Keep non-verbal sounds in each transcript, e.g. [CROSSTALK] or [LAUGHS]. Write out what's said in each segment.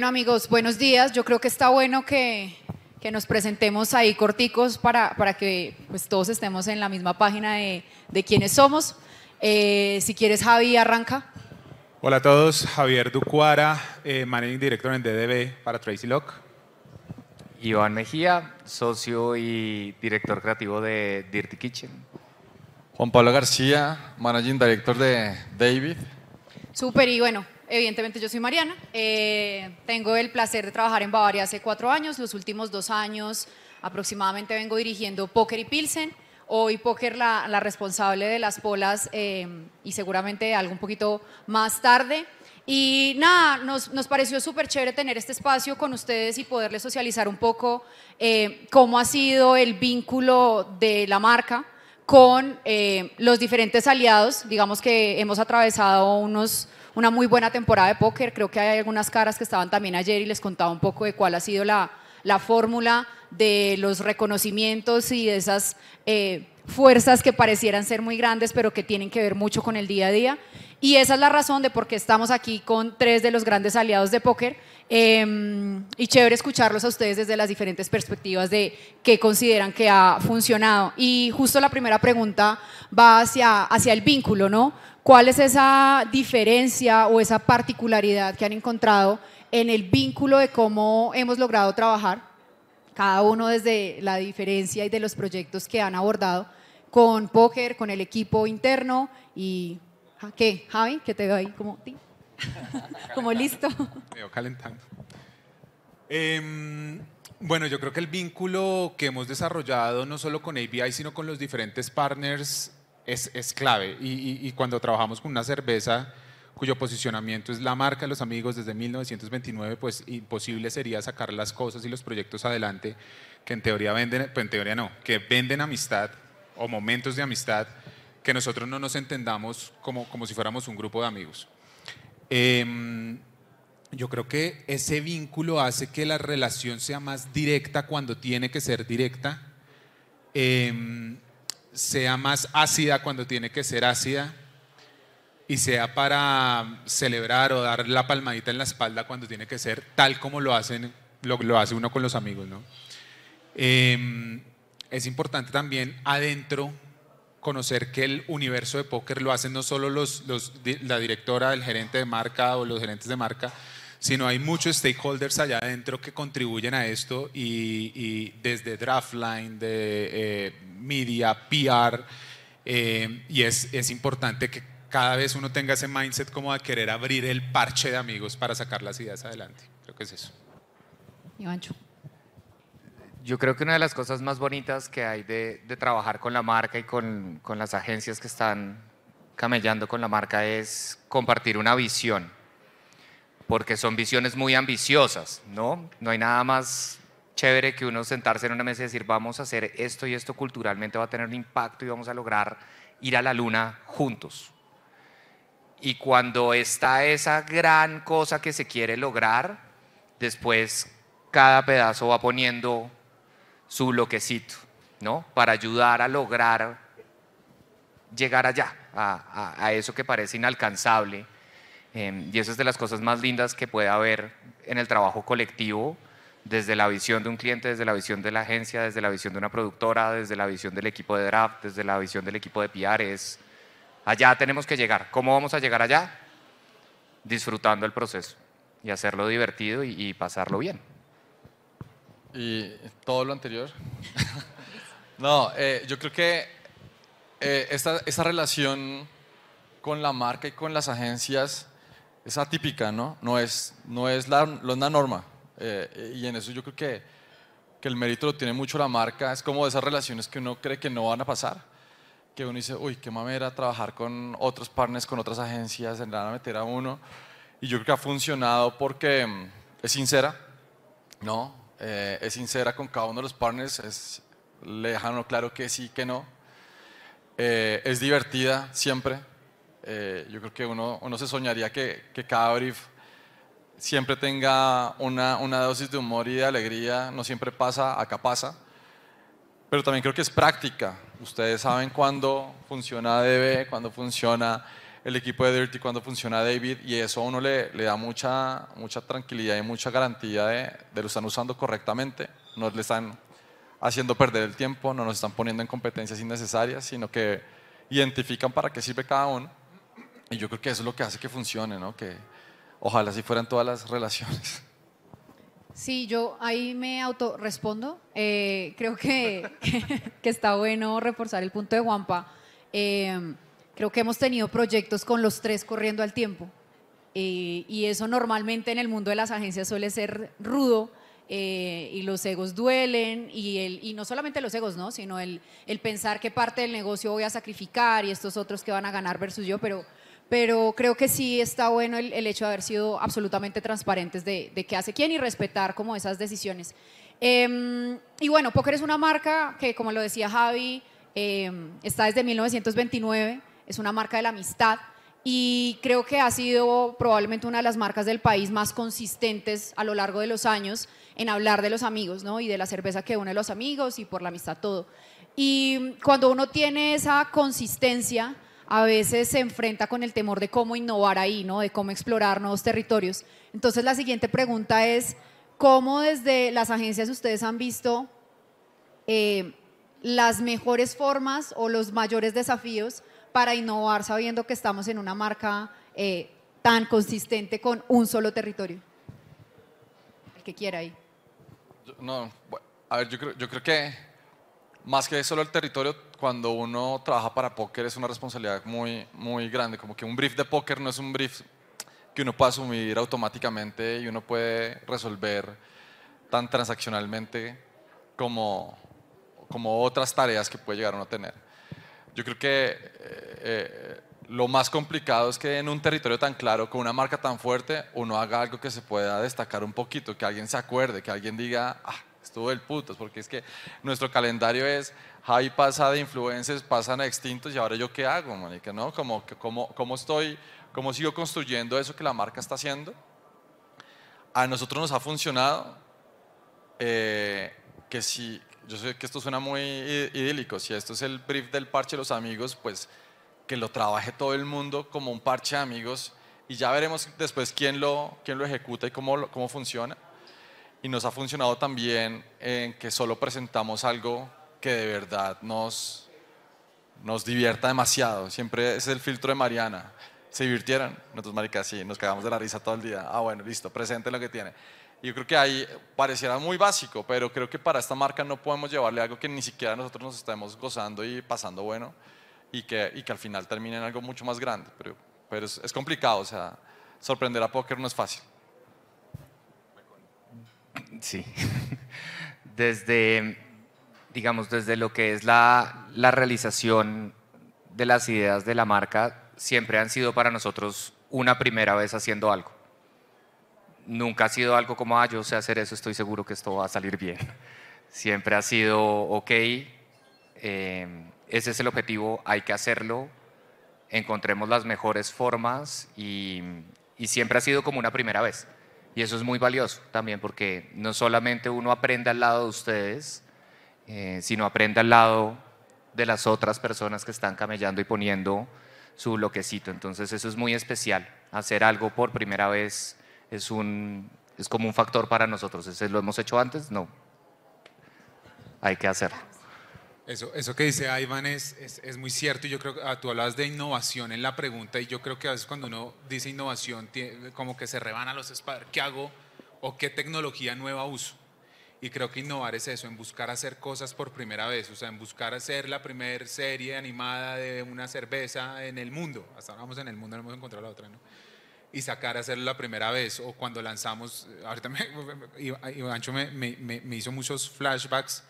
Bueno amigos, buenos días. Yo creo que está bueno que, nos presentemos ahí corticos para, para que pues, todos estemos en la misma página de, de quiénes somos. Eh, si quieres, Javi, arranca. Hola a todos, Javier Ducuara, eh, Managing Director en DDB para Tracy Lock. Iván Mejía, socio y director creativo de Dirty Kitchen. Juan Pablo García, Managing Director de David. Súper, y bueno, evidentemente yo soy Mariana. Eh, tengo el placer de trabajar en Bavaria hace cuatro años. Los últimos dos años aproximadamente vengo dirigiendo Poker y Pilsen. Hoy Poker la, la responsable de las polas eh, y seguramente algo un poquito más tarde. Y nada, nos, nos pareció súper chévere tener este espacio con ustedes y poderles socializar un poco eh, cómo ha sido el vínculo de la marca con eh, los diferentes aliados. Digamos que hemos atravesado una muy buena temporada de póker. Creo que hay algunas caras que estaban también ayer y les contaba un poco de cuál ha sido la, fórmula de los reconocimientos y de esas eh, fuerzas que parecieran ser muy grandes, pero que tienen que ver mucho con el día a día. Y esa es la razón de por qué estamos aquí con tres de los grandes aliados de póker Em, y chévere escucharlos a ustedes desde las diferentes perspectivas de qué consideran que ha funcionado. Y justo la primera pregunta va hacia, hacia el vínculo, ¿no? ¿Cuál es esa diferencia o esa particularidad que han encontrado en el vínculo de cómo hemos logrado trabajar, cada uno desde la diferencia y de los proyectos que han abordado con póker, con el equipo interno y... ¿Qué? Javi, ¿Qué te veo ahí como como listo. Veo calentando. Em, bueno, yo creo que el vínculo que hemos desarrollado no solo con ABI, sino con los diferentes partners es, es clave. Y, y cuando trabajamos con una cerveza cuyo posicionamiento es la marca de los amigos desde 1929, pues imposible sería sacar las cosas y los proyectos adelante que en teoría venden, pues en teoría no, que venden amistad o momentos de amistad que nosotros no nos entendamos como, como si fuéramos un grupo de amigos. Em, yo creo que ese vínculo hace que la relación sea más directa cuando tiene que ser directa, em, sea más ácida cuando tiene que ser ácida y sea para celebrar o dar la palmadita en la espalda cuando tiene que ser tal como lo hacen lo, hace uno con los amigos, ¿no? Em, es importante también adentro conocer que el universo de póker lo hacen no solo los, la directora, el gerente de marca o los gerentes de marca, sino hay muchos stakeholders allá adentro que contribuyen a esto y, desde desde line, de eh, media, PR, eh, y es, es importante que cada vez uno tenga ese mindset como de querer abrir el parche de amigos para sacar las ideas adelante. Creo que es eso. Ivancho. Yo creo que una de las cosas más bonitas que hay de, trabajar con la marca y con, con, las agencias que están camellando con la marca es compartir una visión, porque son visiones muy ambiciosas, ¿no? No hay nada más chévere que uno sentarse en una mesa y decir, vamos a hacer esto y esto culturalmente va a tener un impacto y vamos a lograr ir a la luna juntos. Y cuando está esa gran cosa que se quiere lograr, después cada pedazo va poniendo su bloquecito, ¿no? Para ayudar a lograr llegar allá, a, eso que parece inalcanzable. Em, y eso es de las cosas más lindas que puede haber en el trabajo colectivo, desde la visión de un cliente, desde la visión de la agencia, desde la visión de una productora, desde la visión del equipo de draft, desde la visión del equipo de PR, es allá tenemos que llegar. ¿Cómo vamos a llegar allá? Disfrutando el proceso y hacerlo divertido y pasarlo bien. Y todo lo anterior. [LAUGHS] no, eh, yo creo que eh, esta, relación con la marca y con las agencias es atípica, ¿no? No es, no es, la, la norma. Eh, y en eso yo creo que, el mérito lo tiene mucho la marca. Es como de esas relaciones que uno cree que no van a pasar que uno dice, uy, qué mamera trabajar con otros partners, con otras agencias, en van a meter a uno. Y yo creo que ha funcionado porque mm, es sincera, ¿no? Eh, es sincera con cada uno de los partners, es, le dejan claro que sí, que no. Eh, es divertida siempre. Eh, yo creo que uno, uno se soñaría que, que, cada brief siempre tenga una, una dosis de humor y de alegría. No siempre pasa, acá pasa. Pero también creo que es práctica. Ustedes saben cuándo funciona DB, cuándo funciona el equipo de Dirty, cuando funciona David, y eso a uno le, le da mucha, mucha tranquilidad y mucha garantía de, de lo están usando correctamente, no le están haciendo perder el tiempo, no nos están poniendo en competencias innecesarias, sino que identifican para qué sirve cada uno. Y yo creo que eso es lo que hace que funcione, ¿no? Que ojalá así fueran todas las relaciones. Sí, yo ahí me autorrespondo. Eh, creo [LAUGHS] que, está bueno reforzar el punto de Juanpa. Eh, Creo que hemos tenido proyectos con los tres corriendo al tiempo. Eh, y eso normalmente en el mundo de las agencias suele ser rudo, eh, y los egos duelen, y, el, y no solamente los egos, ¿no? sino el, pensar qué parte del negocio voy a sacrificar y estos otros que van a ganar versus yo, pero, pero creo que sí está bueno el, hecho de haber sido absolutamente transparentes de, qué hace quién y respetar como esas decisiones. Em, y bueno, Poker es una marca que, como lo decía Javi, em, está desde 1929 es una marca de la amistad y creo que ha sido probablemente una de las marcas del país más consistentes a lo largo de los años en hablar de los amigos, ¿no? Y de la cerveza que une los amigos y por la amistad todo. Y cuando uno tiene esa consistencia, a veces se enfrenta con el temor de cómo innovar ahí, ¿no? De cómo explorar nuevos territorios. Entonces la siguiente pregunta es, ¿cómo desde las agencias ustedes han visto eh, las mejores formas o los mayores desafíos para innovar sabiendo que estamos en una marca eh, tan consistente con un solo territorio? El que quiera ahí. no, a ver, yo creo, que más que solo el territorio, cuando uno trabaja para póker es una responsabilidad muy, muy grande, como que un brief de póker no es un brief que uno pueda asumir automáticamente y uno puede resolver tan transaccionalmente como, como otras tareas que puede llegar uno a tener. Yo creo que eh, eh, lo más complicado es que en un territorio tan claro, con una marca tan fuerte, uno haga algo que se pueda destacar un poquito, que alguien se acuerde, que alguien diga, ah, estuvo el puto, porque es que nuestro calendario es Javi pasa de influencers, pasan a extintos y ahora yo qué hago, manica, ¿no? Como, cómo, cómo estoy, cómo sigo construyendo eso que la marca está haciendo. A nosotros nos ha funcionado eh, que si yo sé que esto suena muy idílico, si esto es el brief del parche de los amigos, pues que lo trabaje todo el mundo como un parche de amigos y ya veremos después quién lo, quién lo ejecuta y cómo, cómo funciona. Y nos ha funcionado también en que solo presentamos algo que de verdad nos, nos divierta demasiado. Siempre es el filtro de Mariana. Se divirtieron. Nosotros, maricas, sí, nos cagamos de la risa todo el día. Ah, bueno, listo, presente lo que tiene. Yo creo que ahí pareciera muy básico, pero creo que para esta marca no podemos llevarle algo que ni siquiera nosotros nos estemos gozando y pasando bueno y que, y que al final termine en algo mucho más grande. Pero, pero es, complicado, o sea, sorprender a póker no es fácil. Sí. [LAUGHS] Desde, digamos, desde lo que es la, la realización de las ideas de la marca, siempre han sido para nosotros una primera vez haciendo algo nunca ha sido algo como, ah, yo sé hacer eso, estoy seguro que esto va a salir bien. [LAUGHS] Siempre ha sido, ok, eh, ese es el objetivo, hay que hacerlo, encontremos las mejores formas y, siempre ha sido como una primera vez. Y eso es muy valioso también porque no solamente uno aprende al lado de ustedes, eh, sino aprende al lado de las otras personas que están camellando y poniendo su bloquecito. Entonces eso es muy especial, hacer algo por primera vez es, un, como un factor para nosotros. ¿Lo hemos hecho antes? No. Hay que hacerlo. Eso, eso que dice Ivan es, es, muy cierto y yo creo que ah, tú hablabas de innovación en la pregunta y yo creo que a veces cuando uno dice innovación como que se rebana los espadas, ¿qué hago o qué tecnología nueva uso? Y creo que innovar es eso, en buscar hacer cosas por primera vez, o sea, en buscar hacer la primera serie animada de una cerveza en el mundo. Hasta ahora vamos en el mundo, no hemos encontrado la otra, ¿no? y sacar a hacerlo la primera vez, o cuando lanzamos, ahorita me, [LAUGHS] me, me, hizo muchos flashbacks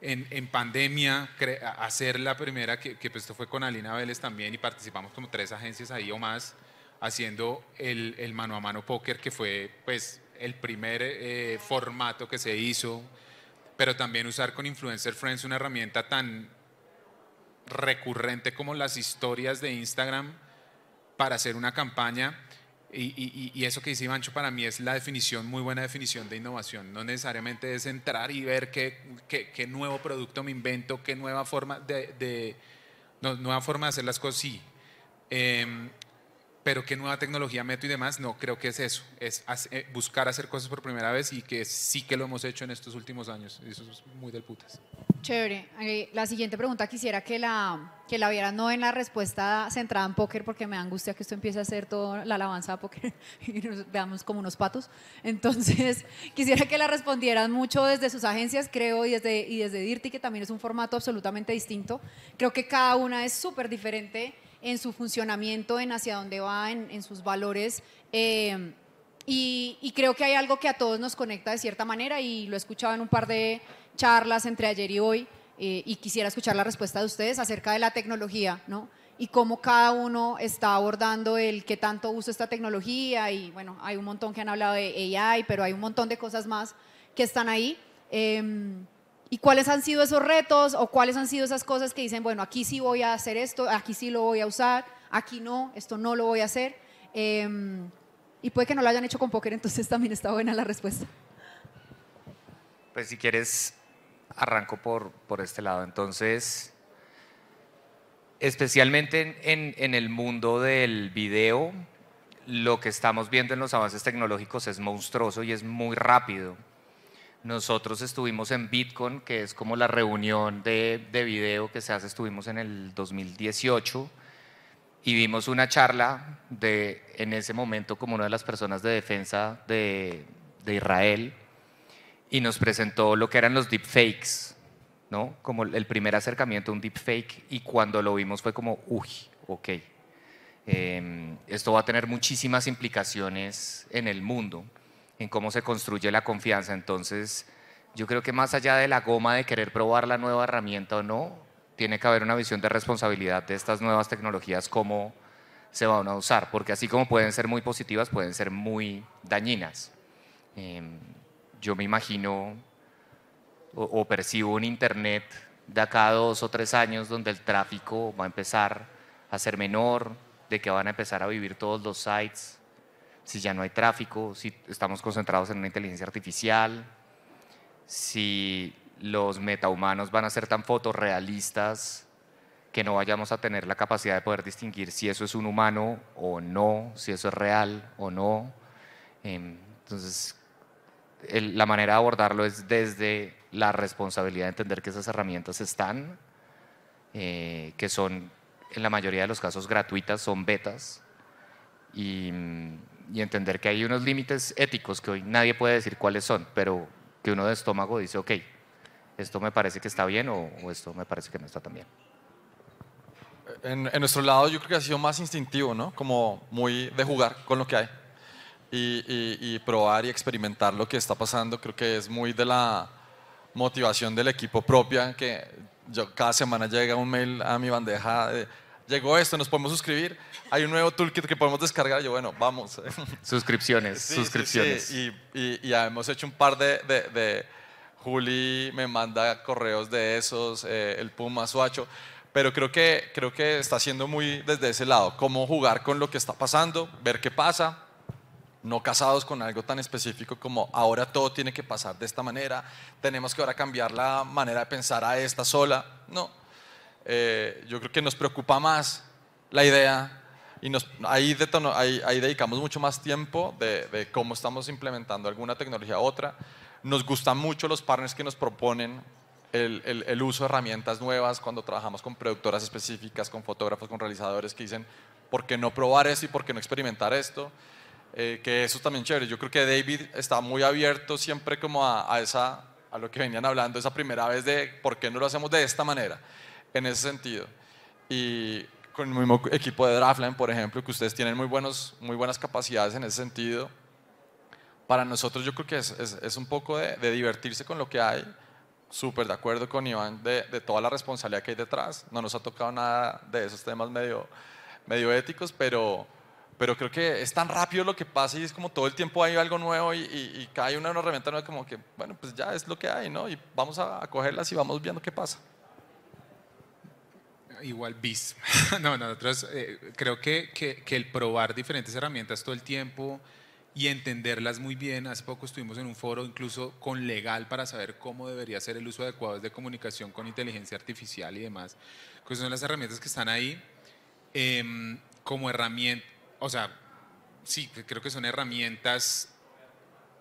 en, en pandemia, hacer la primera, que, que pues esto fue con Alina Vélez también, y participamos como tres agencias ahí o más, haciendo el, el mano a mano póker, que fue pues el primer eh, formato que se hizo, pero también usar con Influencer Friends una herramienta tan recurrente como las historias de Instagram para hacer una campaña y, eso que dice Ivancho para mí es la definición, muy buena definición de innovación. No necesariamente es entrar y ver qué, nuevo producto me invento, qué nueva forma de, nueva forma de hacer las cosas, sí. Em, pero qué nueva tecnología meto y demás, no creo que es eso, es eh, buscar hacer cosas por primera vez y que sí que lo hemos hecho en estos últimos años, eso es muy del putas. Chévere, la siguiente pregunta quisiera que la, que la vieran no en la respuesta centrada en póker porque me da angustia que esto empiece a hacer toda la alabanza a póker [LAUGHS] y nos veamos como unos patos, entonces [LAUGHS] quisiera que la respondieran mucho desde sus agencias creo y desde, y desde DIRTI que también es un formato absolutamente distinto, creo que cada una es súper diferente en su funcionamiento, en hacia dónde va, en, sus valores. Eh, y, creo que hay algo que a todos nos conecta de cierta manera y lo he escuchado en un par de charlas entre ayer y hoy eh, y quisiera escuchar la respuesta de ustedes acerca de la tecnología, ¿no? Y cómo cada uno está abordando el qué tanto uso esta tecnología y bueno, hay un montón que han hablado de AI, pero hay un montón de cosas más que están ahí. Em, ¿Y cuáles han sido esos retos o cuáles han sido esas cosas que dicen, bueno, aquí sí voy a hacer esto, aquí sí lo voy a usar, aquí no, esto no lo voy a hacer? Em, y puede que no lo hayan hecho con póker, entonces también está buena la respuesta. Pues si quieres, arranco por, este lado. Entonces, especialmente en, en el mundo del video, lo que estamos viendo en los avances tecnológicos es monstruoso y es muy rápido. Nosotros estuvimos en Bitcoin, que es como la reunión de, video que se hace, estuvimos en el 2018 y vimos una charla de, en ese momento, como una de las personas de defensa de, Israel, y nos presentó lo que eran los deepfakes, ¿no? Como el primer acercamiento a un deepfake, y cuando lo vimos fue como, uy, ok. Em, esto va a tener muchísimas implicaciones en el mundo en cómo se construye la confianza. Entonces, yo creo que más allá de la goma de querer probar la nueva herramienta o no, tiene que haber una visión de responsabilidad de estas nuevas tecnologías, cómo se van a usar, porque así como pueden ser muy positivas, pueden ser muy dañinas. Em, yo me imagino o, percibo un Internet de acá a dos o tres años donde el tráfico va a empezar a ser menor, de que van a empezar a vivir todos los sites si ya no hay tráfico, si estamos concentrados en una inteligencia artificial, si los metahumanos van a ser tan fotorrealistas que no vayamos a tener la capacidad de poder distinguir si eso es un humano o no, si eso es real o no. Em, entonces, la manera de abordarlo es desde la responsabilidad de entender que esas herramientas están, eh, que son en la mayoría de los casos gratuitas, son betas, y, mm, y entender que hay unos límites éticos que hoy nadie puede decir cuáles son, pero que uno de estómago dice, ok, esto me parece que está bien o, esto me parece que no está tan bien. En, nuestro lado yo creo que ha sido más instintivo, ¿no? Como muy de jugar con lo que hay y, y probar y experimentar lo que está pasando. Creo que es muy de la motivación del equipo propia, que yo cada semana llega un mail a mi bandeja de llegó esto, nos podemos suscribir, hay un nuevo toolkit que podemos descargar. yo, bueno, vamos. [LAUGHS] Suscripciones, suscripciones. Y, ya hemos hecho un par de, Juli me manda correos de esos, eh, el Puma, Suacho, pero creo que, creo que está siendo muy desde ese lado, cómo jugar con lo que está pasando, ver qué pasa, no casados con algo tan específico como ahora todo tiene que pasar de esta manera, tenemos que ahora cambiar la manera de pensar a esta sola, no eh, yo creo que nos preocupa más la idea y nos, ahí, ahí, dedicamos mucho más tiempo de, cómo estamos implementando alguna tecnología a otra. Nos gustan mucho los partners que nos proponen el, uso de herramientas nuevas cuando trabajamos con productoras específicas, con fotógrafos, con realizadores que dicen, ¿por qué no probar eso y por qué no experimentar esto? Eh, que eso es también chévere. Yo creo que David está muy abierto siempre como a, a, esa, a lo que venían hablando esa primera vez de por qué no lo hacemos de esta manera en ese sentido. Y con el mismo equipo de Draftland, por ejemplo, que ustedes tienen muy, buenos, muy buenas capacidades en ese sentido, para nosotros yo creo que es, un poco de, divertirse con lo que hay, súper de acuerdo con Iván de, toda la responsabilidad que hay detrás, no nos ha tocado nada de esos temas medio, medio éticos, pero, pero creo que es tan rápido lo que pasa y es como todo el tiempo hay algo nuevo y, cae una herramienta nueva como que, bueno, pues ya es lo que hay, ¿no? Y vamos a cogerlas y vamos viendo qué pasa igual bis. [LAUGHS] no, nosotros eh, creo que, que, el probar diferentes herramientas todo el tiempo y entenderlas muy bien. Hace poco estuvimos en un foro incluso con legal para saber cómo debería ser el uso adecuado de comunicación con inteligencia artificial y demás, que son las herramientas que están ahí em, como herramienta, o sea, sí, creo que son herramientas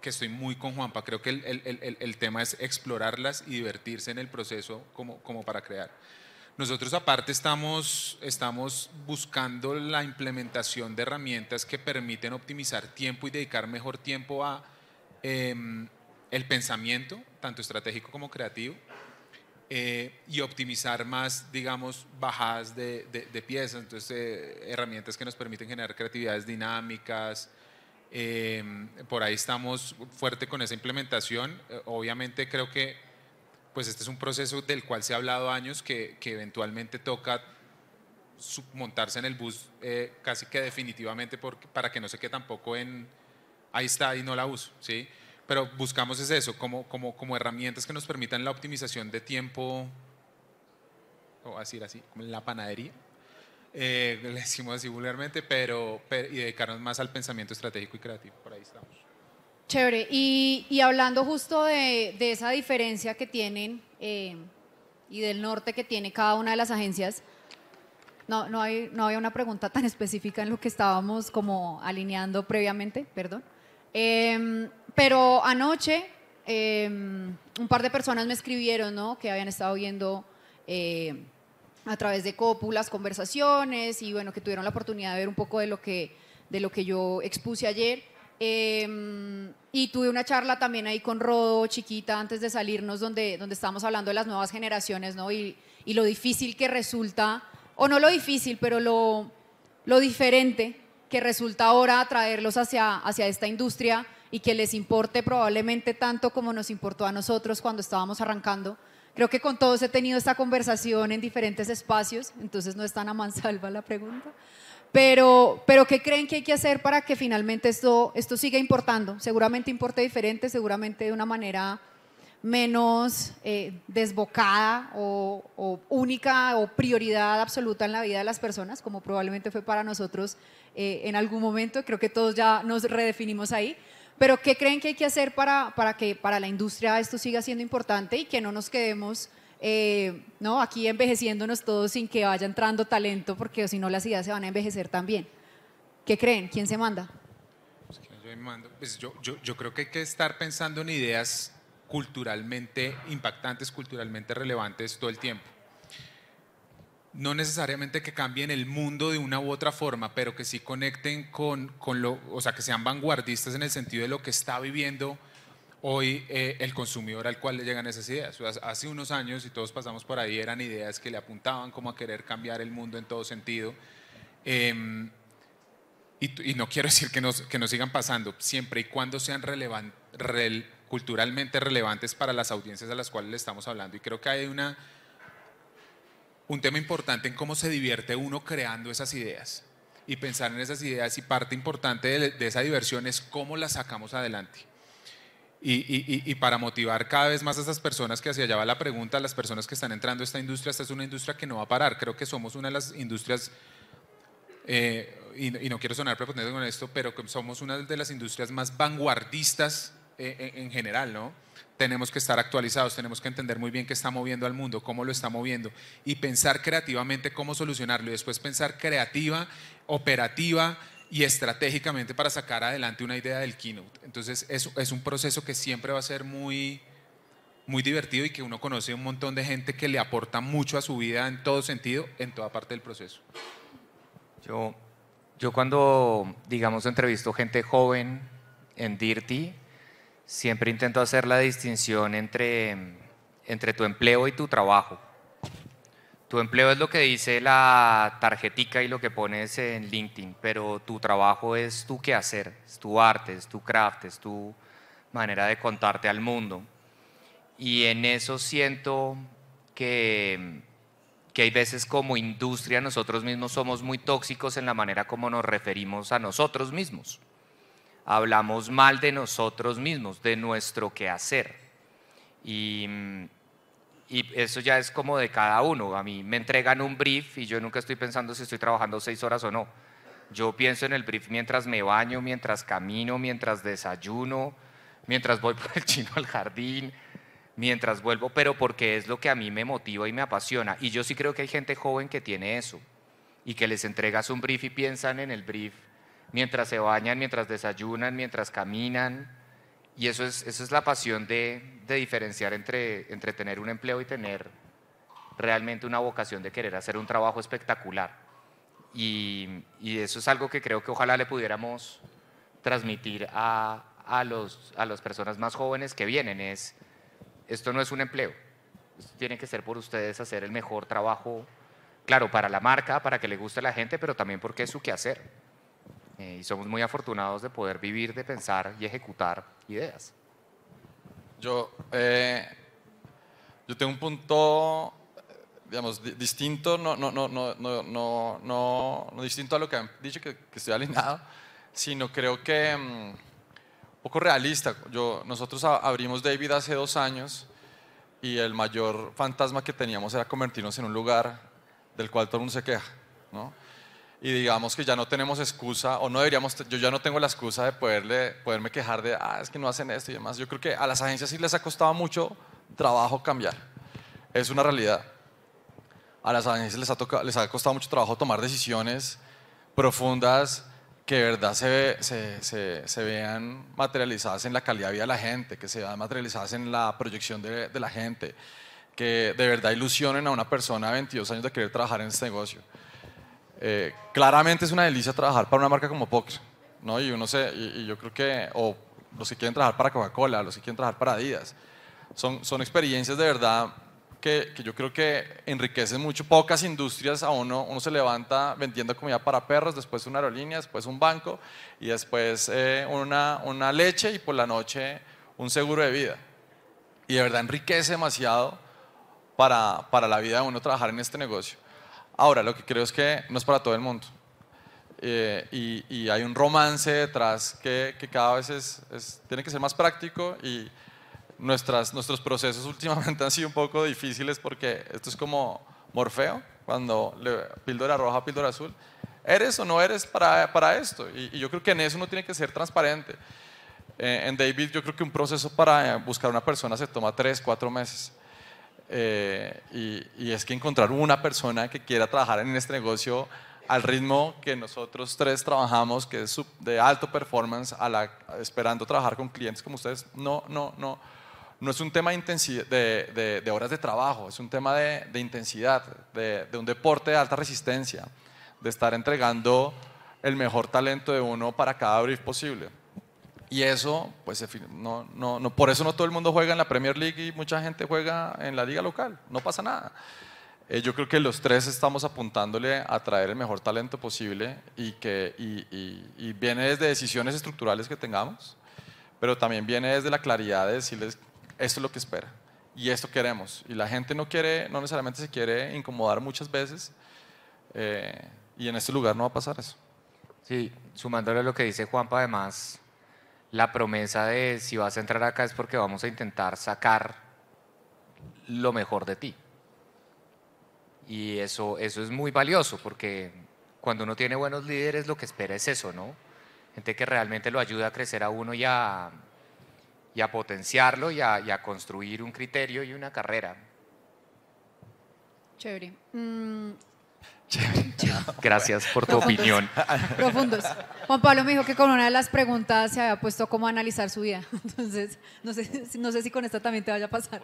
que estoy muy con Juanpa. Creo que el, tema es explorarlas y divertirse en el proceso como, como para crear. Nosotros aparte estamos, estamos buscando la implementación de herramientas que permiten optimizar tiempo y dedicar mejor tiempo a em, el pensamiento, tanto estratégico como creativo, eh, y optimizar más, digamos, bajadas de, de, piezas. Entonces, eh, herramientas que nos permiten generar creatividades dinámicas. Em, por ahí estamos fuerte con esa implementación. Eh, obviamente creo que pues este es un proceso del cual se ha hablado años que, eventualmente toca montarse en el bus eh, casi que definitivamente para que no se quede tampoco en ahí está y no la uso, ¿sí? Pero buscamos es eso, como, como, como herramientas que nos permitan la optimización de tiempo, o así, así, como la panadería, eh, [LAUGHS] le decimos así vulgarmente, pero, y dedicarnos más al pensamiento estratégico y creativo, por ahí estamos. Chévere. Y, hablando justo de, esa diferencia que tienen eh, y del norte que tiene cada una de las agencias, no, hay, había una pregunta tan específica en lo que estábamos como alineando previamente, perdón. Em, pero anoche em, un par de personas me escribieron, Que habían estado viendo eh, a través de COPU conversaciones y bueno, que tuvieron la oportunidad de ver un poco de lo que, de lo que yo expuse ayer. Em, y tuve una charla también ahí con Rodo, chiquita, antes de salirnos, donde, donde estábamos hablando de las nuevas generaciones, ¿no? Y, y lo difícil que resulta, o no lo difícil, pero lo, lo diferente que resulta ahora atraerlos hacia, hacia esta industria y que les importe probablemente tanto como nos importó a nosotros cuando estábamos arrancando. Creo que con todos he tenido esta conversación en diferentes espacios, entonces no es tan a mansalva la pregunta, pero, pero ¿qué creen que hay que hacer para que finalmente esto, esto siga importando? Seguramente importe diferente, seguramente de una manera menos eh, desbocada o, única o prioridad absoluta en la vida de las personas, como probablemente fue para nosotros eh, en algún momento. Creo que todos ya nos redefinimos ahí. Pero ¿qué creen que hay que hacer para, para que para la industria esto siga siendo importante y que no nos quedemos eh, ¿no? Aquí envejeciéndonos todos sin que vaya entrando talento, porque si no las ideas se van a envejecer también. ¿Qué creen? ¿Quién se manda? Pues, pues, yo, creo que hay que estar pensando en ideas culturalmente impactantes, culturalmente relevantes todo el tiempo. No necesariamente que cambien el mundo de una u otra forma, pero que sí conecten con, con lo, o sea, que sean vanguardistas en el sentido de lo que está viviendo hoy eh, el consumidor al cual le llegan esas ideas. Hace unos años, y todos pasamos por ahí, eran ideas que le apuntaban como a querer cambiar el mundo en todo sentido. Em, y, no quiero decir que nos, sigan pasando, siempre y cuando sean culturalmente relevantes para las audiencias a las cuales le estamos hablando. Y creo que hay una, un tema importante en cómo se divierte uno creando esas ideas y pensar en esas ideas y parte importante de, de esa diversión es cómo las sacamos adelante y, para motivar cada vez más a esas personas que hacia allá va la pregunta, a las personas que están entrando a esta industria, esta es una industria que no va a parar. Creo que somos una de las industrias, eh, y, no quiero sonar prepotente con esto, pero que somos una de las industrias más vanguardistas en, eh, eh, en, general, ¿no? Tenemos que estar actualizados, tenemos que entender muy bien qué está moviendo al mundo, cómo lo está moviendo y pensar creativamente cómo solucionarlo y después pensar creativa, operativa, y estratégicamente para sacar adelante una idea del keynote. Entonces es, es un proceso que siempre va a ser muy, muy divertido y que uno conoce un montón de gente que le aporta mucho a su vida en todo sentido, en toda parte del proceso. Yo, yo cuando, digamos, entrevisto gente joven en Dirty, siempre intento hacer la distinción entre, entre tu empleo y tu trabajo. Tu empleo es lo que dice la tarjetica y lo que pones en LinkedIn, pero tu trabajo es tu quehacer, es tu arte, es tu craft, es tu manera de contarte al mundo. Y en eso siento que, que hay veces como industria nosotros mismos somos muy tóxicos en la manera como nos referimos a nosotros mismos. Hablamos mal de nosotros mismos, de nuestro quehacer. Y y eso ya es como de cada uno. A mí me entregan un brief y yo nunca estoy pensando si estoy trabajando seis horas o no. Yo pienso en el brief mientras me baño, mientras camino, mientras desayuno, mientras voy [LAUGHS] por el chino al jardín, mientras vuelvo, pero porque es lo que a mí me motiva y me apasiona. Y yo sí creo que hay gente joven que tiene eso y que les entregas un brief y piensan en el brief mientras se bañan, mientras desayunan, mientras caminan y eso es, la pasión de, diferenciar entre, tener un empleo y tener realmente una vocación de querer hacer un trabajo espectacular. Y, eso es algo que creo que ojalá le pudiéramos transmitir a, las personas más jóvenes que vienen, es, esto no es un empleo, esto tiene que ser por ustedes hacer el mejor trabajo, claro, para la marca, para que le guste a la gente, pero también porque es su quehacer. Eh, y somos muy afortunados de poder vivir, de pensar y ejecutar ideas. Yo, eh, yo tengo un punto, digamos, distinto, no, no, no, no, no, no, no, distinto a lo que han dicho, que, estoy alineado, sino creo que mm, poco realista. Yo, nosotros abrimos David hace dos años y el mayor fantasma que teníamos era convertirnos en un lugar del cual todo el mundo se queja, ¿no? y digamos que ya no tenemos excusa o no deberíamos, yo ya no tengo la excusa de poderle, poderme quejar de, ah, es que no hacen esto y demás. Yo creo que a las agencias sí les ha costado mucho trabajo cambiar. Es una realidad. A las agencias les ha, les ha costado mucho trabajo tomar decisiones profundas que de verdad se, se, vean materializadas en la calidad de vida de la gente, que se vean materializadas en la proyección de, la gente, que de verdad ilusionen a una persona de 22 años de querer trabajar en este negocio. Eh, claramente es una delicia trabajar para una marca como Pox, ¿no? Y uno se, y, yo creo que, o los que quieren trabajar para Coca-Cola, los que quieren trabajar para Adidas, son, son experiencias de verdad que, que, yo creo que enriquecen mucho. Pocas industrias a uno, uno se levanta vendiendo comida para perros, después una aerolínea, después un banco y después eh, una, una leche y por la noche un seguro de vida. Y de verdad enriquece demasiado para, para la vida de uno trabajar en este negocio. Ahora, lo que creo es que no es para todo el mundo. Eh, y, hay un romance detrás que, cada vez tiene que ser más práctico y nuestras, nuestros procesos [LAUGHS] últimamente han sido un poco difíciles porque esto es como Morfeo, cuando le, píldora roja, píldora azul. ¿Eres o no eres para, esto? Y, yo creo que en eso uno tiene que ser transparente. Eh, en David yo creo que un proceso para buscar una persona se toma tres, cuatro meses. Eh, y, es que encontrar una persona que quiera trabajar en este negocio al ritmo que nosotros tres trabajamos, que es de alto performance, a esperando trabajar con clientes como ustedes, no, no, no, no es un tema de, horas de trabajo, es un tema de, de intensidad, de, un deporte de alta resistencia, de estar entregando el mejor talento de uno para cada brief posible. Y eso, pues no, no, no, por eso no todo el mundo juega en la Premier League y mucha gente juega en la liga local. No pasa nada. Eh, yo creo que los tres estamos apuntándole a traer el mejor talento posible y, que, y, viene desde decisiones estructurales que tengamos, pero también viene desde la claridad de decirles esto es lo que espera y esto queremos. Y la gente no quiere, no necesariamente se quiere incomodar muchas veces eh, y en este lugar no va a pasar eso. Sí, sumándole lo que dice Juanpa, además, la promesa de si vas a entrar acá es porque vamos a intentar sacar lo mejor de ti. Y eso, eso es muy valioso porque cuando uno tiene buenos líderes lo que espera es eso, ¿no? Gente que realmente lo ayuda a crecer a uno y a, potenciarlo y a, construir un criterio y una carrera. Chévere. Mm, [LAUGHS] Gracias por tu opinión. Profundos. Juan Pablo me dijo que con una de las preguntas se había puesto cómo analizar su vida. [LAUGHS] Entonces, no sé, no sé si con esta también te vaya a pasar.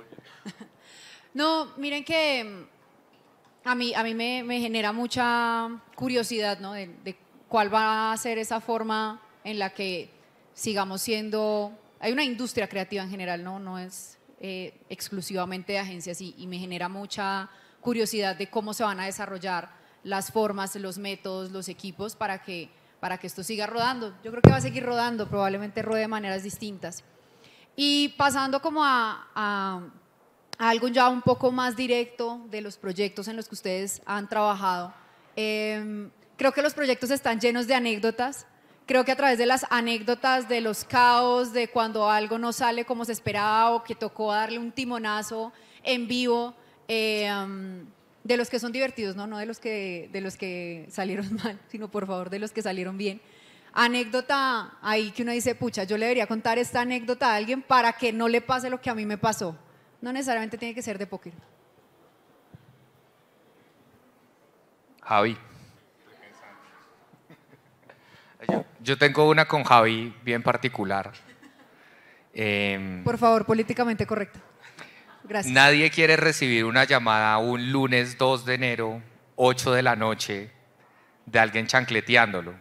No, miren que mm, a mí, a mí me, genera mucha curiosidad ¿no? de, cuál va a ser esa forma en la que sigamos siendo... Hay una industria creativa en general, no, no es eh, exclusivamente de agencias y, me genera mucha curiosidad de cómo se van a desarrollar las formas, los métodos, los equipos para que, para que esto siga rodando. Yo creo que va a seguir rodando, probablemente rode de maneras distintas. Y pasando como a, algo ya un poco más directo de los proyectos en los que ustedes han trabajado, em, creo que los proyectos están llenos de anécdotas, creo que a través de las anécdotas de los caos, de cuando algo no sale como se esperaba o que tocó darle un timonazo en vivo, eh, de los que son divertidos, ¿no? no de los que, de los que [LAUGHS] salieron mal, sino por favor de los que salieron bien. Anécdota ahí que uno dice, pucha, yo le debería contar esta anécdota a alguien para que no le pase lo que a mí me pasó. No necesariamente tiene que ser de póker. Javi. Yo, tengo una con Javi bien particular. Em, por favor, políticamente correcta. Nadie quiere recibir una llamada un lunes 2 de enero, 8 de la noche, de alguien chancleteándolo.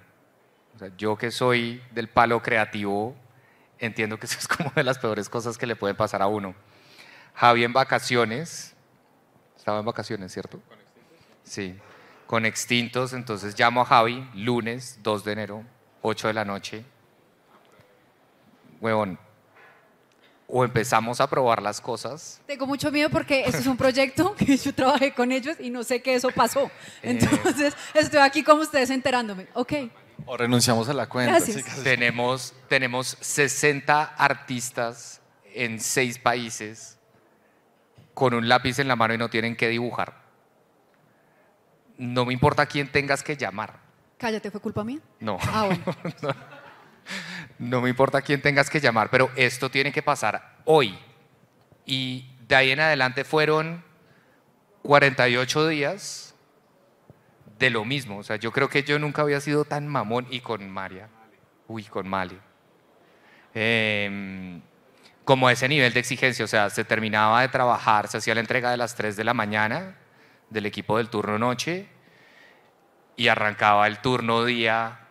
yo que soy del palo creativo, entiendo que eso es como de las peores cosas que le pueden pasar a uno. Javi en vacaciones, estaba en vacaciones, ¿cierto? Con Sí, con extintos, entonces llamo a Javi, lunes 2 de enero, 8 de la noche. Huevón, o empezamos a probar las cosas. Tengo mucho miedo porque esto es un proyecto [LAUGHS] que yo trabajé con ellos y no sé qué eso pasó. Eh. Entonces, estoy aquí como ustedes enterándome. Ok. O renunciamos a la cuenta. tenemos, tenemos 60 artistas en seis países con un lápiz en la mano y no tienen que dibujar. No me importa quién tengas que llamar. Cállate, ¿fue culpa mía? No. Ah, bueno. no. [LAUGHS] no me importa quién tengas que llamar, pero esto tiene que pasar hoy. Y de ahí en adelante fueron 48 días de lo mismo. O sea, yo creo que yo nunca había sido tan mamón y con María. Uy, con Mali. Em, como ese nivel de exigencia, o sea, se terminaba de trabajar, se hacía la entrega de las 3 de la mañana del equipo del turno noche y arrancaba el turno día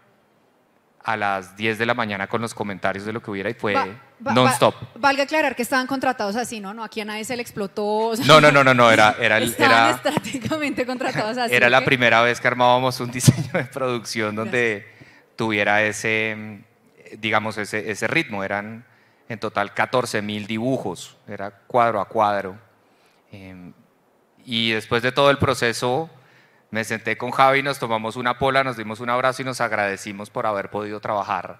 a las 10 de la mañana con los comentarios de lo que hubiera y fue non-stop. valga aclarar que estaban contratados así, ¿no? no aquí a nadie se le explotó. no, no, no, no, no, era... era, era estratégicamente contratados [LAUGHS] así. Era la primera vez que armábamos un [LAUGHS] diseño de producción donde tuviera ese, digamos, ese, ese ritmo. Eran en total 14 mil dibujos, era cuadro a cuadro. Em, y después de todo el proceso me senté con Javi, nos tomamos una pola, nos dimos un abrazo y nos agradecimos por haber podido trabajar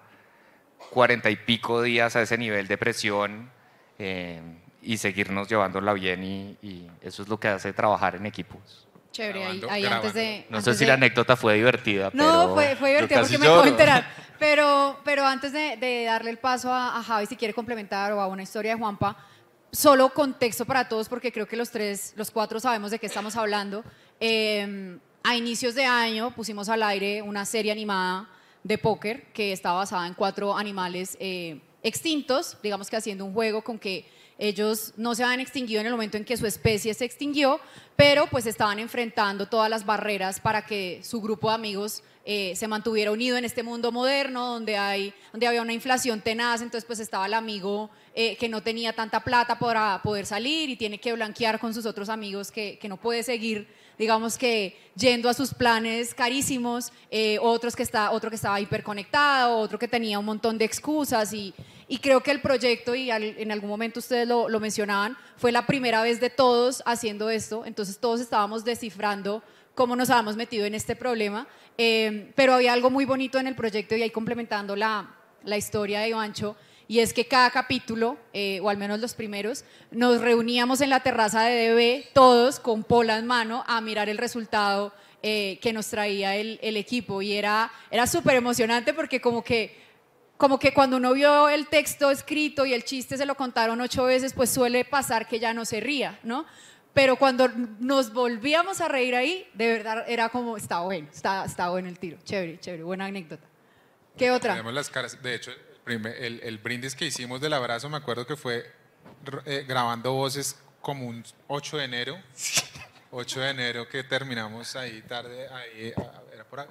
cuarenta y pico días a ese nivel de presión eh, y seguirnos llevándola bien y, eso es lo que hace trabajar en equipos. Chévere, ahí, antes de... No sé si la anécdota fue divertida. No, pero fue, fue divertida porque me puedo enterar. [LAUGHS] Pero, pero antes de, darle el paso a, a, Javi, si quiere complementar o a una historia de Juanpa, solo contexto para todos porque creo que los tres, los cuatro sabemos de qué estamos hablando. Eh, a inicios de año pusimos al aire una serie animada de póker que está basada en cuatro animales eh, extintos, digamos que haciendo un juego con que ellos no se habían extinguido en el momento en que su especie se extinguió, pero pues estaban enfrentando todas las barreras para que su grupo de amigos eh, se mantuviera unido en este mundo moderno donde, hay, donde había una inflación tenaz, entonces pues estaba el amigo eh, que no tenía tanta plata para poder salir y tiene que blanquear con sus otros amigos que, que no puede seguir digamos que yendo a sus planes carísimos, eh, otros que está, otro que estaba hiperconectado, otro que tenía un montón de excusas y, y creo que el proyecto, y en algún momento ustedes lo, lo mencionaban, fue la primera vez de todos haciendo esto, entonces todos estábamos descifrando cómo nos habíamos metido en este problema, eh, pero había algo muy bonito en el proyecto y ahí complementando la, la historia de Ivancho, y es que cada capítulo, eh, o al menos los primeros, nos reuníamos en la terraza de DB, todos con pola en mano, a mirar el resultado eh, que nos traía el, equipo. Y era, era súper emocionante porque como que, como que cuando uno vio el texto escrito y el chiste se lo contaron ocho veces, pues suele pasar que ya no se ría, ¿no? Pero cuando nos volvíamos a reír ahí, de verdad era como, está bueno, está, está bueno el tiro, chévere, chévere, buena anécdota. ¿Qué otra? Las caras, de hecho, el, brindis que hicimos del abrazo, me acuerdo que fue eh, grabando voces como un 8 de enero. 8 de enero que terminamos ahí tarde, ahí,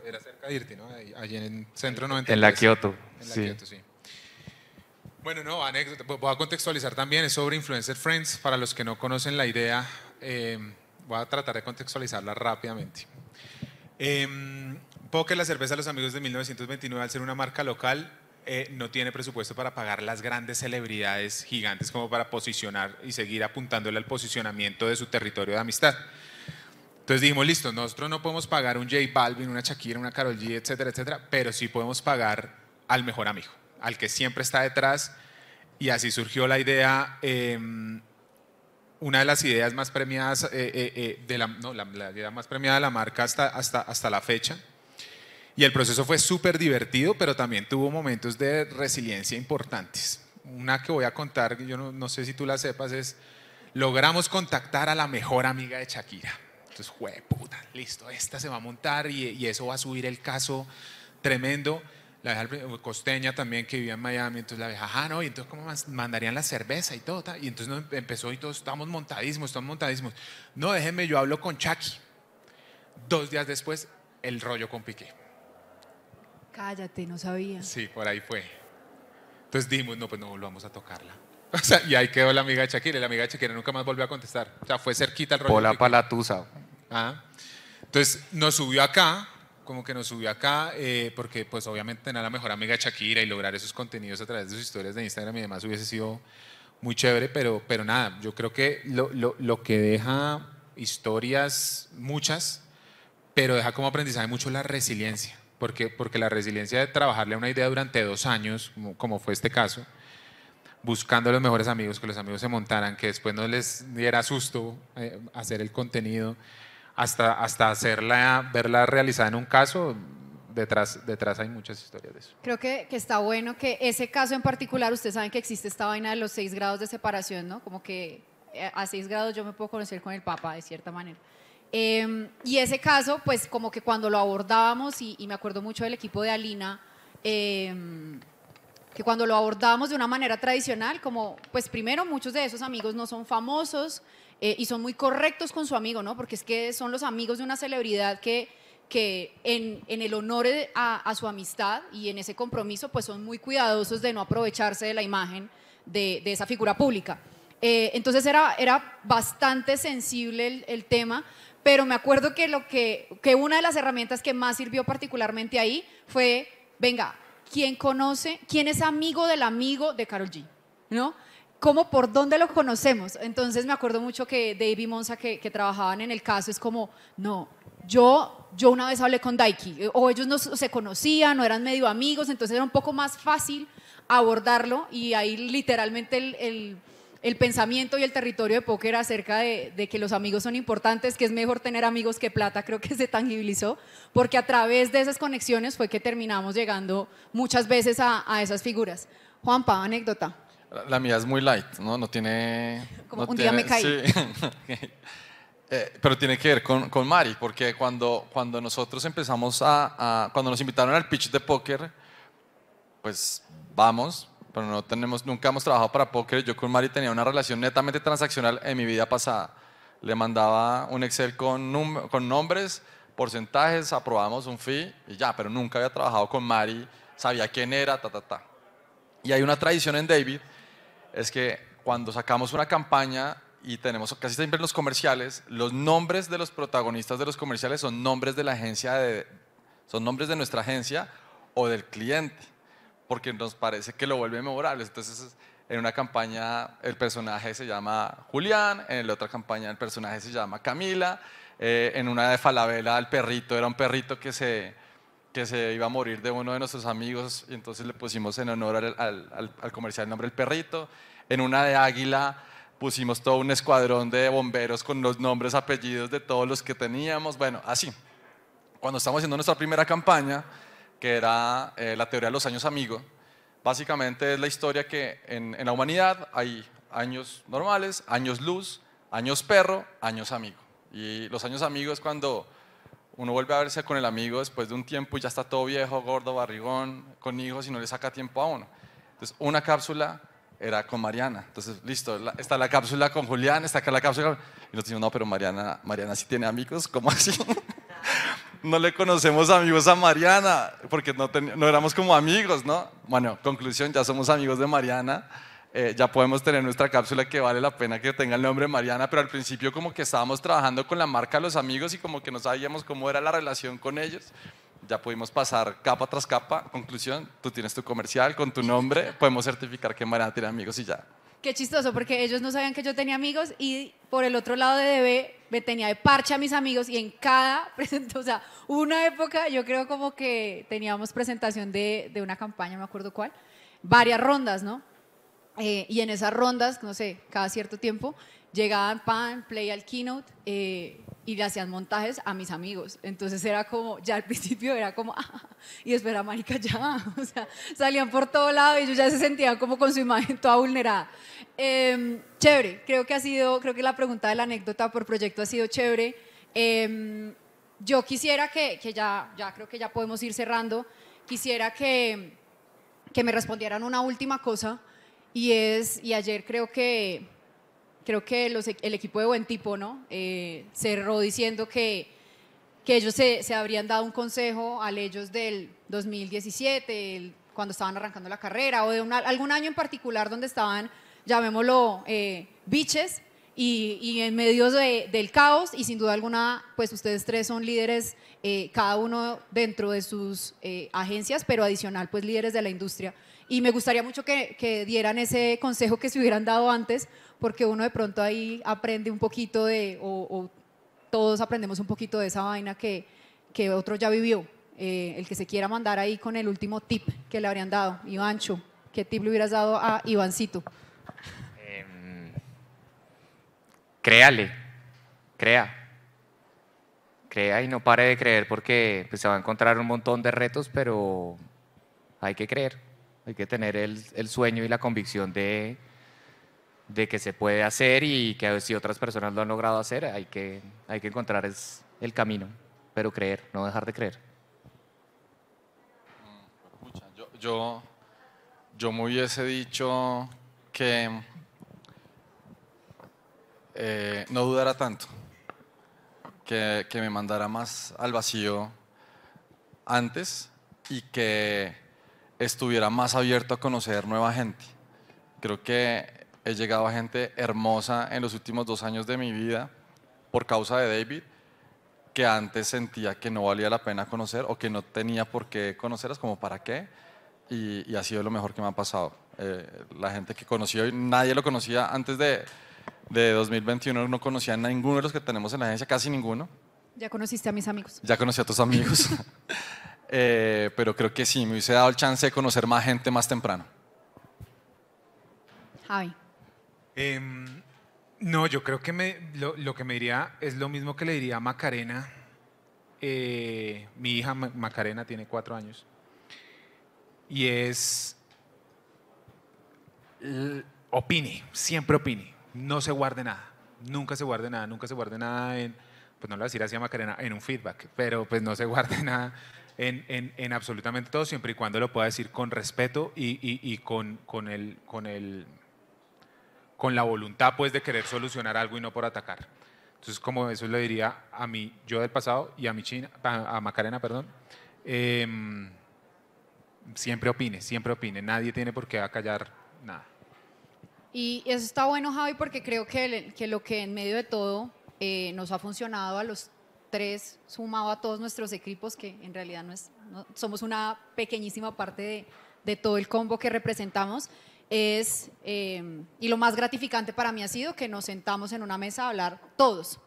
era, cerca de Irti, ¿no? allí en Centro 90. En la Kioto. En la Kioto, sí. Bueno, no, anécdota, voy a contextualizar también, es sobre Influencer Friends, para los que no conocen la idea, em, voy a tratar de contextualizarla rápidamente. Eh, em, es la cerveza de los amigos de 1929, al ser una marca local, eh, no tiene presupuesto para pagar las grandes celebridades gigantes como para posicionar y seguir apuntándole al posicionamiento de su territorio de amistad. Entonces dijimos, listo, nosotros no podemos pagar un J Balvin, una Shakira, una Karol G, etcétera, etcétera, pero sí podemos pagar al mejor amigo, al que siempre está detrás. Y así surgió la idea, em, una de las ideas más premiadas, eh, eh, de la, la idea más premiada de la marca hasta, hasta, hasta la fecha, y el proceso fue súper divertido, pero también tuvo momentos de resiliencia importantes. Una que voy a contar, yo no, sé si tú la sepas, es logramos contactar a la mejor amiga de Shakira. Entonces, fue puta, listo, esta se va a montar y, eso va a subir el caso tremendo. La vieja costeña también que vivía en Miami, entonces la vieja, ah, no, y entonces cómo mandarían la cerveza y todo, y entonces empezó y todos estamos montadísimos, estamos montadísimos. No, déjenme, yo hablo con Chucky. Dos días después, el rollo con Piqué. Cállate, no sabía. Sí, por ahí fue. Entonces dimos, no, pues no vamos a tocarla. [LAUGHS] O sea, y ahí quedó la amiga de Shakira. Y la amiga de Shakira nunca más volvió a contestar. O sea, fue cerquita al rollo. Pola palatusa. Ah. Entonces nos subió acá, como que nos subió acá, eh, porque pues obviamente tener a la mejor amiga Shakira y lograr esos contenidos a través de sus historias de Instagram y demás hubiese sido muy chévere, pero, pero nada, yo creo que lo, lo que deja historias muchas, pero deja como aprendizaje mucho la resiliencia porque, porque la resiliencia de trabajarle a una idea durante dos años, como, fue este caso, buscando los mejores amigos, que los amigos se montaran, que después no les diera susto eh, hacer el contenido, hasta, hasta hacerla, verla realizada en un caso, detrás, detrás hay muchas historias de eso. Creo que, que, está bueno que ese caso en particular, ustedes saben que existe esta vaina de los seis grados de separación, ¿no? Como que eh, a seis grados yo me puedo conocer con el Papa, de cierta manera. Em, y ese caso, pues como que cuando lo abordábamos, y, me acuerdo mucho del equipo de Alina, em, que cuando lo abordábamos de una manera tradicional, como pues primero muchos de esos amigos no son famosos eh, y son muy correctos con su amigo, ¿no? Porque es que son los amigos de una celebridad que, que en, el honor a, su amistad y en ese compromiso, pues son muy cuidadosos de no aprovecharse de la imagen de, esa figura pública. Eh, entonces era, era bastante sensible el, el tema, pero me acuerdo que, lo que, que una de las herramientas que más sirvió particularmente ahí fue, venga, ¿quién conoce, quién es amigo del amigo de Carol G? ¿No? ¿Cómo, por dónde lo conocemos? Entonces me acuerdo mucho que David y Monza, que, que trabajaban en el caso, es como, no, yo, yo una vez hablé con Daiki, eh, o ellos no se conocían, no eran medio amigos, entonces era un poco más fácil abordarlo y ahí literalmente el, el el pensamiento y el territorio de póker acerca de, que los amigos son importantes, que es mejor tener amigos que plata, creo que [LAUGHS] se tangibilizó, porque a través de esas conexiones fue que terminamos llegando muchas veces a, esas figuras. Juanpa, anécdota. La mía es muy light, ¿no? No tiene... Como un día me caí. [LAUGHS] Eh, pero tiene que ver con, Mari, porque cuando, cuando nosotros empezamos a, a... Cuando nos invitaron al pitch de póker, pues vamos, pero tenemos, nunca hemos trabajado para póker. Yo con Mari tenía una relación netamente transaccional en mi vida pasada. Le mandaba un Excel con, con nombres, porcentajes, aprobamos un fee y ya, pero nunca había trabajado con Mari, sabía quién era, ta, ta, ta. Y hay una tradición en David, es que cuando sacamos una campaña y tenemos casi siempre los comerciales, los nombres de los protagonistas de los comerciales son nombres de la agencia son nombres de nuestra agencia o del cliente porque nos parece que lo vuelve memorable. Entonces, en una campaña el personaje se llama Julián, en la otra campaña el personaje se llama Camila, eh, en una de Falabella el perrito era un perrito que se, que se iba a morir de uno de nuestros amigos y entonces le pusimos en honor al, al, al comercial el nombre del perrito, en una de Águila pusimos todo un escuadrón de bomberos con los nombres, apellidos de todos los que teníamos, bueno, así. Cuando estamos haciendo nuestra primera campaña, que era eh, la teoría de los años amigos. Básicamente es la historia que en, la humanidad hay años normales, años luz, años perro, años amigo. Y los años amigos es cuando uno vuelve a verse con el amigo después de un tiempo y ya está todo viejo, gordo, barrigón, con hijos y no le saca tiempo a uno. Entonces, una cápsula era con Mariana. Entonces, listo, está la cápsula con Julián, está acá la cápsula. Y nos tiene no, pero Mariana, Mariana sí tiene amigos, ¿cómo así? [LAUGHS] no le conocemos amigos a Mariana, porque no, éramos como amigos, ¿no? Bueno, conclusión, ya somos amigos de Mariana. Eh, ya podemos tener nuestra cápsula que vale la pena que tenga el nombre Mariana, pero al principio como que estábamos trabajando con la marca Los Amigos y como que no sabíamos cómo era la relación con ellos. Ya pudimos pasar capa tras capa. Conclusión, tú tienes tu comercial con tu nombre, podemos certificar que Mariana tiene amigos y ya. Qué chistoso, porque ellos no sabían que yo tenía amigos y por el otro lado de DB me tenía de parche a mis amigos y en cada [LAUGHS] presentación, o sea, una época yo creo como que teníamos presentación de, una campaña, no me acuerdo cuál, varias rondas, ¿no? Eh, y en esas rondas, no sé, cada cierto tiempo, llegaban Pan, Play al Keynote, eh, y le hacían montajes a mis amigos. Entonces era como, ya al [LAUGHS] principio era como, ah, y espera, marica, ya. [LAUGHS] O sea, salían por todos lado y yo ya se sentía como con su imagen toda vulnerada. Em, chévere, creo que ha sido, creo que la pregunta de la anécdota por proyecto ha sido chévere. Em, yo quisiera que, que, ya, ya creo que ya podemos ir cerrando, quisiera que, que me respondieran una última cosa y es, y ayer creo que creo que e-, el equipo de buen tipo ¿no? Eh, cerró diciendo que, que ellos se, habrían dado un consejo al ellos del 2017, cuando estaban arrancando la carrera, o de algún año en particular donde estaban, llamémoslo, eh, biches y, en medio del caos, y sin duda alguna, pues ustedes tres son líderes, eh, cada uno dentro de sus agencias, pero adicional, pues líderes de la industria. Y me gustaría mucho que, que dieran ese consejo que se hubieran dado antes, porque uno de pronto ahí aprende un poquito de, o, todos aprendemos un poquito de esa vaina que, otro ya vivió. Eh, el que se quiera mandar ahí con el último tip que le habrían dado, Ivancho, ¿qué tip le hubieras dado a Ivancito? Em, créale, crea crea y no pare de creer porque pues, se va a encontrar un montón de retos, pero hay que creer, hay que tener el sueño y la convicción de, de que se puede hacer y que si otras personas lo han logrado hacer, hay que, hay que encontrar el camino, pero creer, no dejar de creer. Yo, yo, yo me hubiese dicho que eh, no dudara tanto, que, que me mandara más al vacío antes y que estuviera más abierto a conocer nueva gente. Creo que he llegado a gente hermosa en los últimos dos años de mi vida por causa de David, que antes sentía que no valía la pena conocer o que no tenía por qué conocerlas, como para qué, y, ha sido lo mejor que me ha pasado. Eh, la gente que conocí hoy, nadie lo conocía antes de, de 2021, no conocía a ninguno de los que tenemos en la agencia, casi ninguno. Ya conociste a mis amigos. Ya conocí a tus amigos. [LAUGHS] Eh, pero creo que sí, me hubiese dado el chance de conocer más gente más temprano. Javi. Em, no, yo creo que lo, que me diría es lo mismo que le diría a Macarena. Eh, mi hija Macarena tiene cuatro años. Y es, opine, siempre opine, no se guarde nada, nunca se guarde nada, nunca se guarde nada en, pues no lo voy a decir así a Macarena, en un feedback, pero pues no se guarde [LAUGHS] nada en, absolutamente todo, siempre y cuando lo pueda decir con respeto y, con, con el... Con el con la voluntad pues de querer solucionar algo y no por atacar. Entonces, como eso le diría a mí, yo del pasado y a mi China, a Macarena, perdón, em, siempre opine, siempre opine. Nadie tiene por qué acallar nada. Y eso está bueno, Javi, porque creo que, lo que en medio de todo eh, nos ha funcionado a los tres, sumado a todos nuestros equipos, que en realidad no es, somos una pequeñísima parte de todo el combo que representamos, es, em, y lo más gratificante para mí ha sido que nos sentamos en una mesa a hablar todos,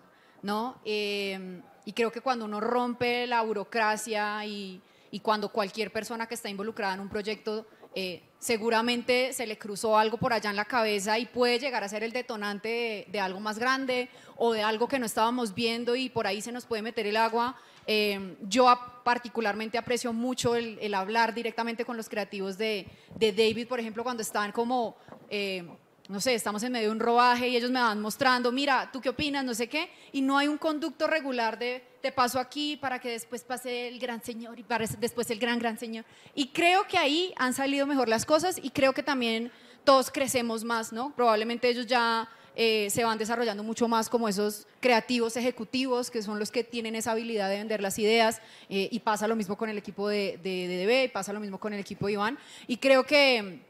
¿no? Em, y creo que cuando uno rompe la burocracia y, y cuando cualquier persona que está involucrada en un proyecto eh, seguramente se le cruzó algo por allá en la cabeza y puede llegar a ser el detonante de, algo más grande o de algo que no estábamos viendo y por ahí se nos puede meter el agua. Eh, yo particularmente aprecio mucho el, hablar directamente con los creativos de, David, por ejemplo, cuando están como... Eh, no sé, estamos en medio de un robaje y ellos me van mostrando, mira, ¿tú qué opinas? No sé qué, y no hay un conducto regular de te paso aquí para que después pase el gran señor y después el gran, gran señor. Y creo que ahí han salido mejor las cosas y creo que también todos crecemos más, ¿no? Probablemente ellos ya eh, se van desarrollando mucho más como esos creativos ejecutivos que son los que tienen esa habilidad de vender las ideas eh, y pasa lo mismo con el equipo de, de, DB, pasa lo mismo con el equipo de Iván. Y creo que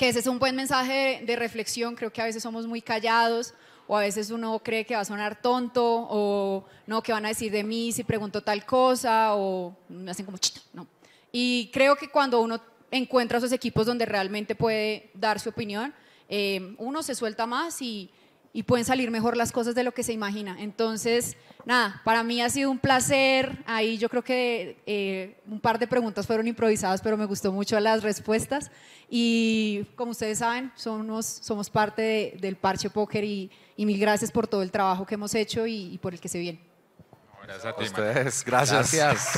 que ese es un buen mensaje de, reflexión, creo que a veces somos muy callados o a veces uno cree que va a sonar tonto o no, que van a decir de mí si pregunto tal cosa o me hacen como chita no. Y creo que cuando uno encuentra esos equipos donde realmente puede dar su opinión, eh, uno se suelta más y y pueden salir mejor las cosas de lo que se imagina. Entonces, nada, para mí ha sido un placer. Ahí yo creo que eh, un par de preguntas fueron improvisadas, pero me gustó mucho las respuestas. Y como ustedes saben, somos, somos parte del Parche Póker y, mil gracias por todo el trabajo que hemos hecho y, por el que se viene. Gracias a ustedes. gracias.